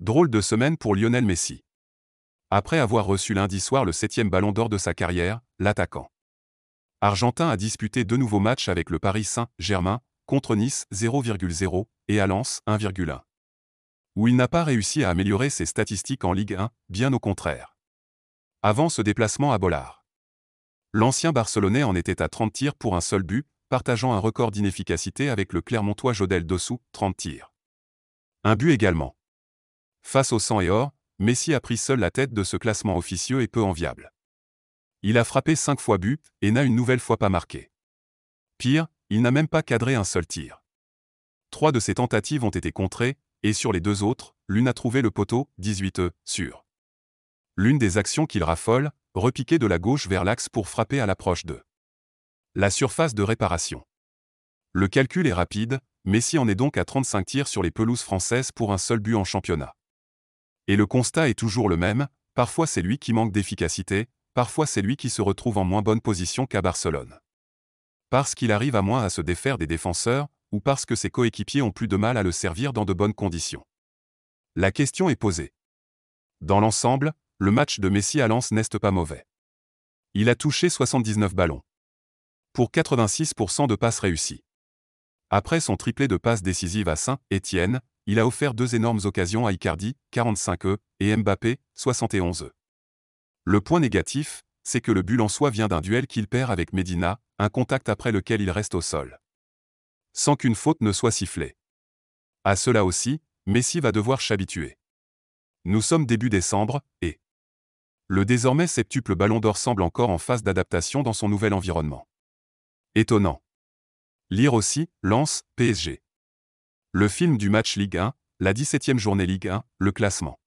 Drôle de semaine pour Lionel Messi. Après avoir reçu lundi soir le septième ballon d'or de sa carrière, l'attaquant argentin a disputé deux nouveaux matchs avec le Paris Saint-Germain, contre Nice 0,0 et à Lens 1,1. Où il n'a pas réussi à améliorer ses statistiques en Ligue 1, bien au contraire. Avant ce déplacement à Bollard, l'ancien Barcelonais en était à 30 tirs pour un seul but, partageant un record d'inefficacité avec le Clermontois Jodel Dossou, 30 tirs. Un but également. Face au sang et or, Messi a pris seul la tête de ce classement officieux et peu enviable. Il a frappé 5 fois but et n'a une nouvelle fois pas marqué. Pire, il n'a même pas cadré un seul tir. Trois de ses tentatives ont été contrées, et sur les deux autres, l'une a trouvé le poteau, 18 e sur. L'une des actions qu'il raffole, repiquer de la gauche vers l'axe pour frapper à l'approche de la surface de réparation. Le calcul est rapide, Messi en est donc à 35 tirs sur les pelouses françaises pour un seul but en championnat. Et le constat est toujours le même, parfois c'est lui qui manque d'efficacité, parfois c'est lui qui se retrouve en moins bonne position qu'à Barcelone. Parce qu'il arrive à moins à se défaire des défenseurs, ou parce que ses coéquipiers ont plus de mal à le servir dans de bonnes conditions. La question est posée. Dans l'ensemble, le match de Messi à Lens n'est pas mauvais. Il a touché 79 ballons. Pour 86% de passes réussies. Après son triplé de passes décisives à Saint-Étienne, il a offert deux énormes occasions à Icardi, 45e, et Mbappé, 71e. Le point négatif, c'est que le but en soi vient d'un duel qu'il perd avec Medina, un contact après lequel il reste au sol. Sans qu'une faute ne soit sifflée. À cela aussi, Messi va devoir s'habituer. Nous sommes début décembre, et le désormais septuple ballon d'or semble encore en phase d'adaptation dans son nouvel environnement. Étonnant. Lire aussi, Lance, PSG. Le film du match Ligue 1, la 17e journée Ligue 1, le classement.